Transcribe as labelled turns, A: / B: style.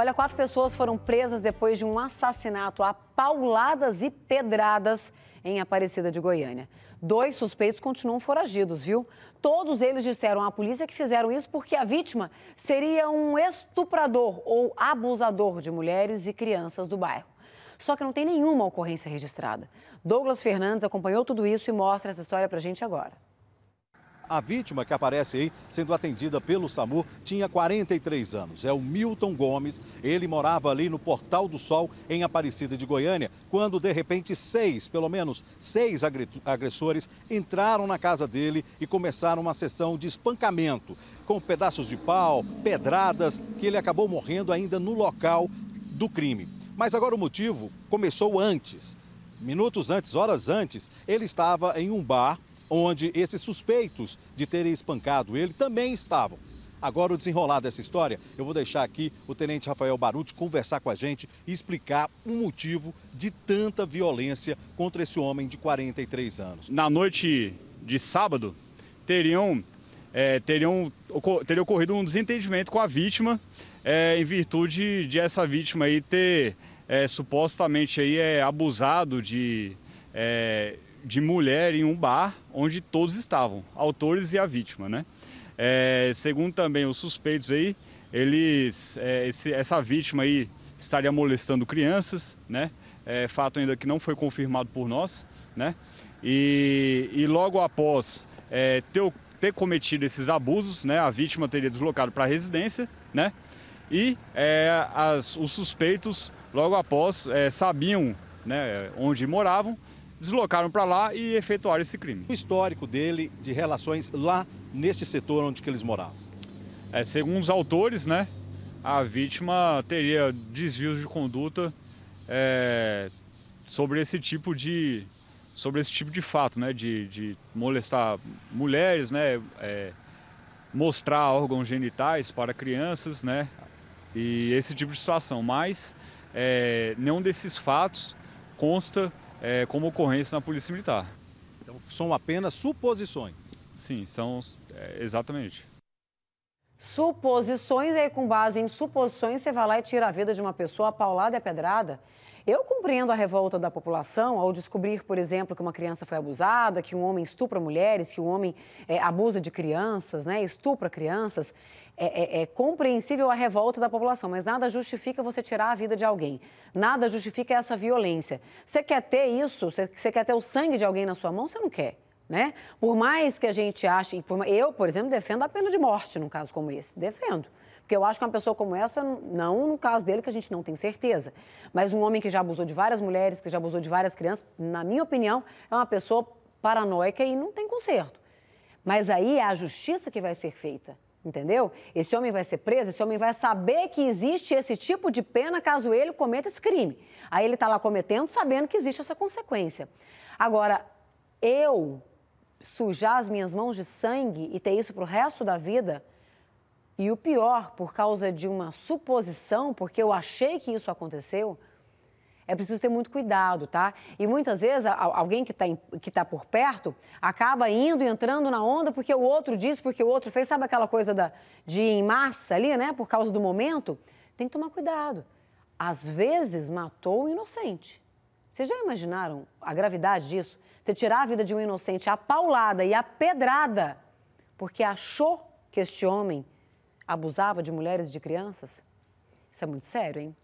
A: Olha, quatro pessoas foram presas depois de um assassinato a pauladas e pedradas em Aparecida de Goiânia. Dois suspeitos continuam foragidos, viu? Todos eles disseram à polícia que fizeram isso porque a vítima seria um estuprador ou abusador de mulheres e crianças do bairro. Só que não tem nenhuma ocorrência registrada. Douglas Fernandes acompanhou tudo isso e mostra essa história pra gente agora.
B: A vítima que aparece aí sendo atendida pelo SAMU tinha 43 anos. É o Milton Gomes. Ele morava ali no Portal do Sol, em Aparecida de Goiânia, quando de repente seis, pelo menos seis agressores entraram na casa dele e começaram uma sessão de espancamento com pedaços de pau, pedradas, que ele acabou morrendo ainda no local do crime. Mas agora o motivo começou antes. Minutos antes, horas antes, ele estava em um bar onde esses suspeitos de terem espancado ele também estavam. Agora, o desenrolar dessa história, eu vou deixar aqui o tenente Rafael Baruti conversar com a gente e explicar o motivo de tanta violência
C: contra esse homem de 43 anos. Na noite de sábado, teriam, é, teriam, teria ocorrido um desentendimento com a vítima, é, em virtude de essa vítima aí ter é, supostamente aí, é, abusado de. É, de mulher em um bar onde todos estavam, autores e a vítima, né? É, segundo também os suspeitos aí, eles, é, esse, essa vítima aí estaria molestando crianças, né? É, fato ainda que não foi confirmado por nós, né? E, e logo após é, ter, ter, cometido esses abusos, né? A vítima teria deslocado para a residência, né? E é, as, os suspeitos, logo após, é, sabiam né, onde moravam deslocaram para lá e efetuaram esse crime. O histórico dele de relações lá neste setor onde que eles moravam? É, segundo os autores, né, a vítima teria desvios de conduta é, sobre esse tipo de sobre esse tipo de fato, né, de, de molestar mulheres, né, é, mostrar órgãos genitais para crianças, né, e esse tipo de situação. Mas é, nenhum desses fatos consta é, como ocorrência na Polícia Militar. Então são apenas suposições? Sim, são é, exatamente.
A: Suposições, e aí com base em suposições você vai lá e tira a vida de uma pessoa paulada e pedrada? Eu compreendo a revolta da população ao descobrir, por exemplo, que uma criança foi abusada, que um homem estupra mulheres, que um homem é, abusa de crianças, né, estupra crianças. É, é, é, compreensível a revolta da população, mas nada justifica você tirar a vida de alguém. Nada justifica essa violência. Você quer ter isso? Você quer ter o sangue de alguém na sua mão? Você não quer né? Por mais que a gente ache, eu, por exemplo, defendo a pena de morte num caso como esse, defendo. Porque eu acho que uma pessoa como essa, não no caso dele, que a gente não tem certeza, mas um homem que já abusou de várias mulheres, que já abusou de várias crianças, na minha opinião, é uma pessoa paranoica e não tem conserto. Mas aí é a justiça que vai ser feita, entendeu? Esse homem vai ser preso, esse homem vai saber que existe esse tipo de pena caso ele cometa esse crime. Aí ele está lá cometendo, sabendo que existe essa consequência. Agora, eu sujar as minhas mãos de sangue e ter isso para o resto da vida? E o pior, por causa de uma suposição, porque eu achei que isso aconteceu, é preciso ter muito cuidado, tá? E muitas vezes alguém que está que tá por perto acaba indo e entrando na onda porque o outro disse, porque o outro fez, sabe aquela coisa da, de em massa ali, né? Por causa do momento. Tem que tomar cuidado. Às vezes matou o inocente. Vocês já imaginaram a gravidade disso? Você tirar a vida de um inocente apaulada paulada e apedrada pedrada porque achou que este homem abusava de mulheres e de crianças? Isso é muito sério, hein?